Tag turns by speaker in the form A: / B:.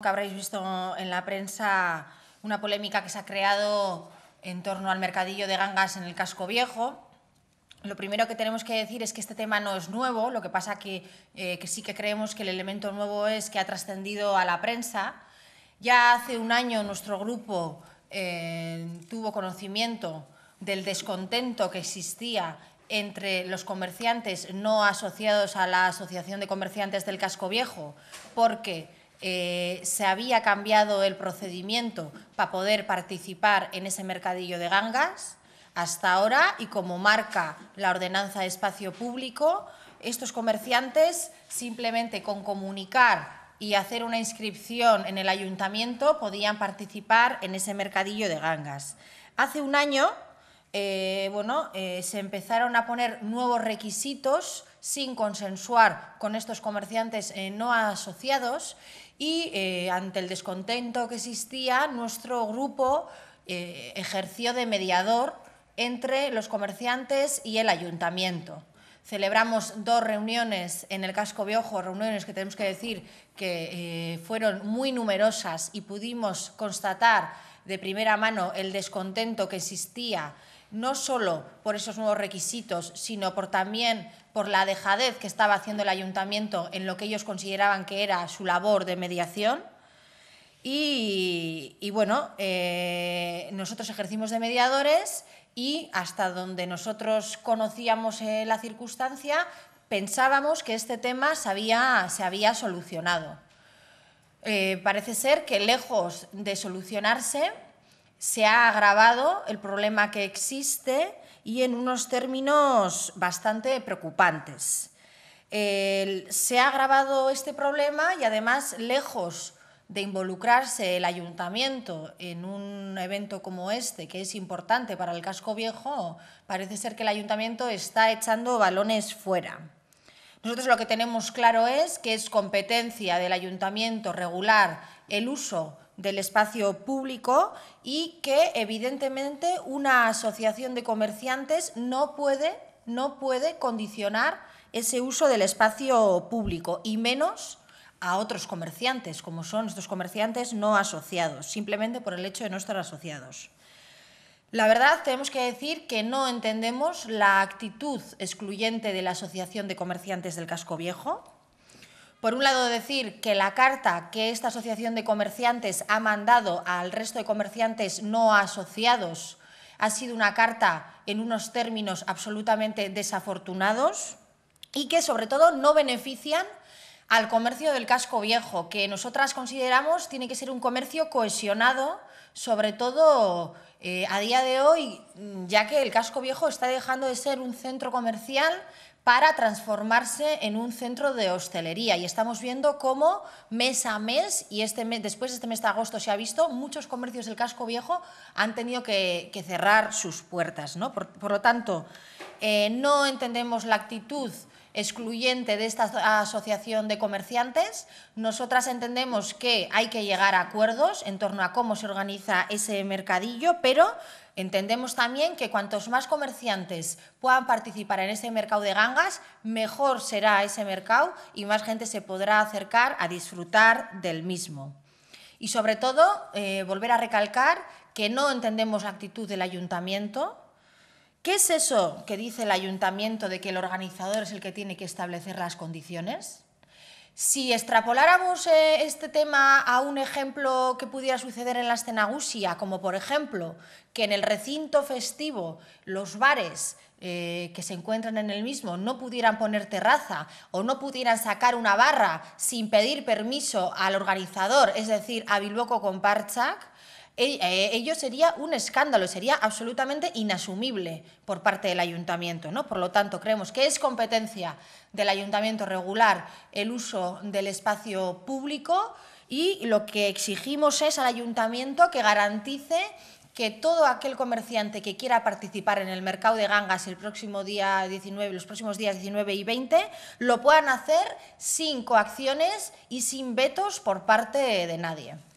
A: que habréis visto en la prensa una polémica que se ha creado en torno al mercadillo de gangas en el casco viejo. Lo primero que tenemos que decir es que este tema no es nuevo, lo que pasa que, eh, que sí que creemos que el elemento nuevo es que ha trascendido a la prensa. Ya hace un año nuestro grupo eh, tuvo conocimiento del descontento que existía entre los comerciantes no asociados a la Asociación de Comerciantes del Casco Viejo, porque eh, se había cambiado el procedimiento para poder participar en ese mercadillo de gangas hasta ahora y como marca la ordenanza de espacio público, estos comerciantes simplemente con comunicar y hacer una inscripción en el ayuntamiento podían participar en ese mercadillo de gangas. Hace un año eh, eh, se empezaron a poner nuevos requisitos sin consensuar con estos comerciantes eh, no asociados y eh, ante el descontento que existía, nuestro grupo eh, ejerció de mediador entre los comerciantes y el ayuntamiento. Celebramos dos reuniones en el casco viejo reuniones que tenemos que decir que fueron muy numerosas y pudimos constatar de primera mano el descontento que existía no solo por esos nuevos requisitos, sino por también por la dejadez que estaba haciendo el ayuntamiento en lo que ellos consideraban que era su labor de mediación. Y, bueno, eh, nosotros ejercimos de mediadores y hasta donde nosotros conocíamos eh, la circunstancia, pensábamos que este tema se había, solucionado. Eh, parece ser que lejos de solucionarse, se ha agravado el problema que existe y en unos términos bastante preocupantes. se ha agravado este problema y además, lejos de involucrarse el ayuntamiento en un evento como este, que es importante para el casco viejo, parece ser que el ayuntamiento está echando balones fuera. Nosotros lo que tenemos claro es que es competencia del ayuntamiento regular el uso del espacio público y que evidentemente una asociación de comerciantes no puede, no puede condicionar ese uso del espacio público y menos a otros comerciantes, como son estos comerciantes no asociados, simplemente por el hecho de no estar asociados. La verdad, tenemos que decir que no entendemos la actitud excluyente de la Asociación de Comerciantes del Casco Viejo. Por un lado, decir que la carta que esta Asociación de Comerciantes ha mandado al resto de comerciantes no asociados ha sido una carta en unos términos absolutamente desafortunados y que, sobre todo, no benefician al comercio del casco viejo, que nosotras consideramos tiene que ser un comercio cohesionado, sobre todo eh, a día de hoy, mm, ya que el casco viejo está dejando de ser un centro comercial para transformarse en un centro de hostelería y estamos viendo cómo mes a mes y este mes, después de este mes de agosto se ha visto muchos comercios del casco viejo han tenido que, cerrar sus puertas. ¿no? Por, lo tanto, eh, no entendemos la actitud excluyente de esta asociación de comerciantes. Nosotras entendemos que hay que llegar a acuerdos en torno a cómo se organiza ese mercadillo, pero entendemos también que cuantos más comerciantes puedan participar en ese mercado de gangas, mejor será ese mercado y más gente se podrá acercar a disfrutar del mismo. Y sobre todo, eh, volver a recalcar que no entendemos la actitud del ayuntamiento, ¿Qué es eso que dice el ayuntamiento de que el organizador es el que tiene que establecer las condiciones? Si extrapoláramos eh, este tema a un ejemplo que pudiera suceder en la gusia, como por ejemplo que en el recinto festivo los bares eh, que se encuentran en el mismo no pudieran poner terraza o no pudieran sacar una barra sin pedir permiso al organizador, es decir, a Bilboco con Parchak, eh, ello sería un escándalo, sería absolutamente inasumible por parte del ayuntamiento. ¿no? Por lo tanto, creemos que es competencia del ayuntamiento regular el uso del espacio público y lo que exigimos es al ayuntamiento que garantice que todo aquel comerciante que quiera participar en el mercado de gangas el próximo día 19, los próximos días 19 y 20, lo puedan hacer sin coacciones y sin vetos por parte de nadie.